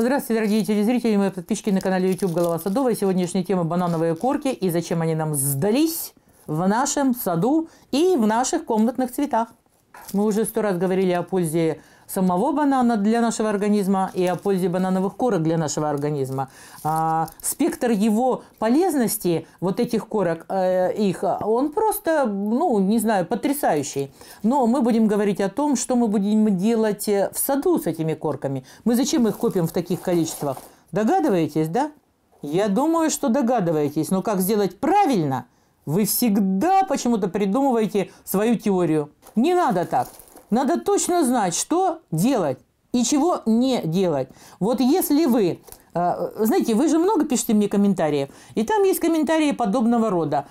Здравствуйте, дорогие телезрители и мои подписчики на канале YouTube «Голова Садовая». Сегодняшняя тема – банановые корки и зачем они нам сдались в нашем саду и в наших комнатных цветах. Мы уже сто раз говорили о пользе самого банана для нашего организма и о пользе банановых корок для нашего организма. А, спектр его полезности, вот этих корок, э, их, он просто, ну, не знаю, потрясающий. Но мы будем говорить о том, что мы будем делать э, в саду с этими корками. Мы зачем их копим в таких количествах? Догадываетесь, да? Я думаю, что догадываетесь. Но как сделать правильно – вы всегда почему-то придумываете свою теорию. Не надо так. Надо точно знать, что делать и чего не делать. Вот если вы э, знаете, вы же много пишете мне комментарии, и там есть комментарии подобного рода.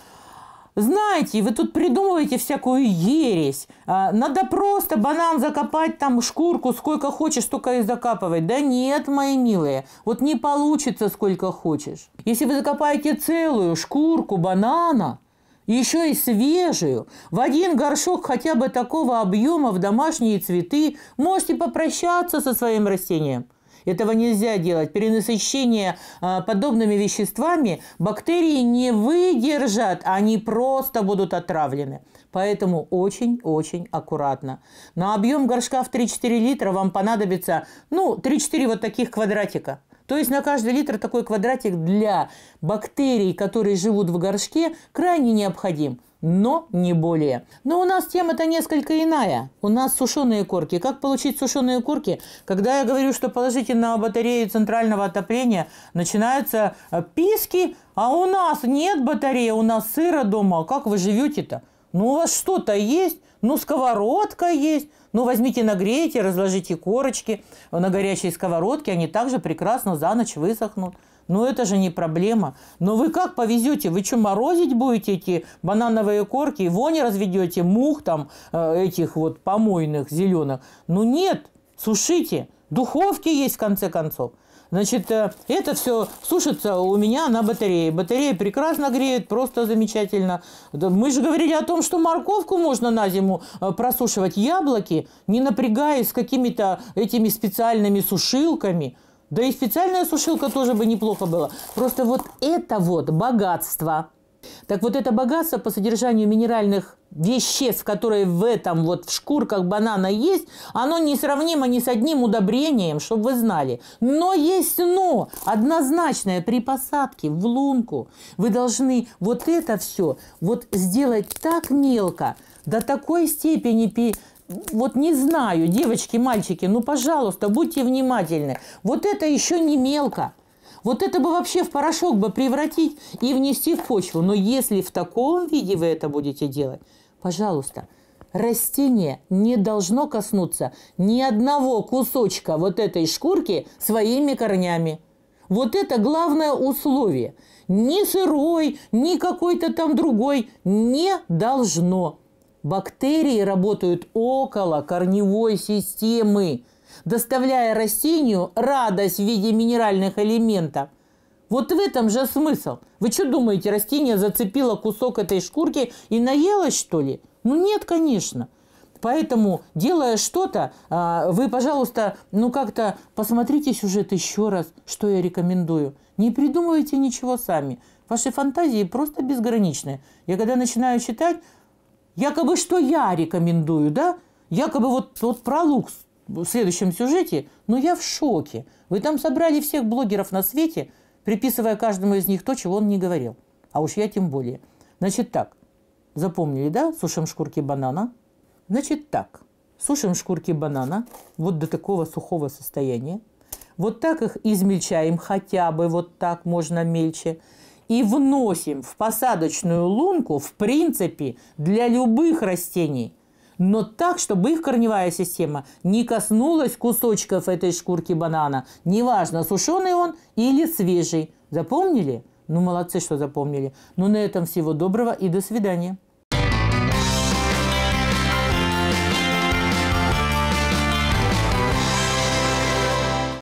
Знаете, вы тут придумываете всякую ересь. Э, надо просто банан закопать, там шкурку, сколько хочешь, столько и закапывать. Да нет, мои милые, вот не получится, сколько хочешь. Если вы закопаете целую шкурку банана, еще и свежую, в один горшок хотя бы такого объема в домашние цветы, можете попрощаться со своим растением. Этого нельзя делать. Перенасыщение э, подобными веществами бактерии не выдержат, они просто будут отравлены. Поэтому очень-очень аккуратно. На объем горшка в 3-4 литра вам понадобится ну, 3-4 вот таких квадратика – то есть на каждый литр такой квадратик для бактерий, которые живут в горшке, крайне необходим но не более. Но у нас тема-то несколько иная. У нас сушеные корки. Как получить сушеные корки? Когда я говорю, что положите на батарею центрального отопления, начинаются э, писки, а у нас нет батареи, у нас сыро дома. Как вы живете-то? Ну, у вас что-то есть? Ну, сковородка есть. Ну, возьмите, нагрейте, разложите корочки на горячей сковородке. Они также прекрасно за ночь высохнут. Ну, это же не проблема. Но вы как повезете? Вы что, морозить будете эти банановые корки? И вони разведете, мух там э, этих вот помойных зеленых? Ну, нет, сушите. Духовки есть, в конце концов. Значит, э, это все сушится у меня на батарее. Батарея прекрасно греет, просто замечательно. Мы же говорили о том, что морковку можно на зиму э, просушивать, яблоки, не напрягаясь какими-то этими специальными сушилками. Да и специальная сушилка тоже бы неплохо было. Просто вот это вот богатство – так вот это богатство по содержанию минеральных веществ, которые в этом вот в шкурках банана есть, оно несравнимо ни с одним удобрением, чтобы вы знали. Но есть но, однозначное, при посадке в лунку вы должны вот это все вот сделать так мелко, до такой степени пи вот не знаю, девочки, мальчики, ну, пожалуйста, будьте внимательны. Вот это еще не мелко. Вот это бы вообще в порошок бы превратить и внести в почву. Но если в таком виде вы это будете делать, пожалуйста, растение не должно коснуться ни одного кусочка вот этой шкурки своими корнями. Вот это главное условие. Ни сырой, ни какой-то там другой не должно. Бактерии работают около корневой системы доставляя растению радость в виде минеральных элементов. Вот в этом же смысл. Вы что думаете, растение зацепило кусок этой шкурки и наелось, что ли? Ну нет, конечно. Поэтому, делая что-то, а, вы, пожалуйста, ну как-то посмотрите сюжет еще раз, что я рекомендую. Не придумывайте ничего сами. Ваши фантазии просто безграничны. Я когда начинаю читать, якобы что я рекомендую, да? Якобы вот, вот про лукс в следующем сюжете, но я в шоке. Вы там собрали всех блогеров на свете, приписывая каждому из них то, чего он не говорил. А уж я тем более. Значит так, запомнили, да, сушим шкурки банана? Значит так, сушим шкурки банана вот до такого сухого состояния. Вот так их измельчаем хотя бы, вот так можно мельче. И вносим в посадочную лунку, в принципе, для любых растений но так, чтобы их корневая система не коснулась кусочков этой шкурки банана. Неважно, сушеный он или свежий. Запомнили? Ну, молодцы, что запомнили. Ну, на этом всего доброго и до свидания.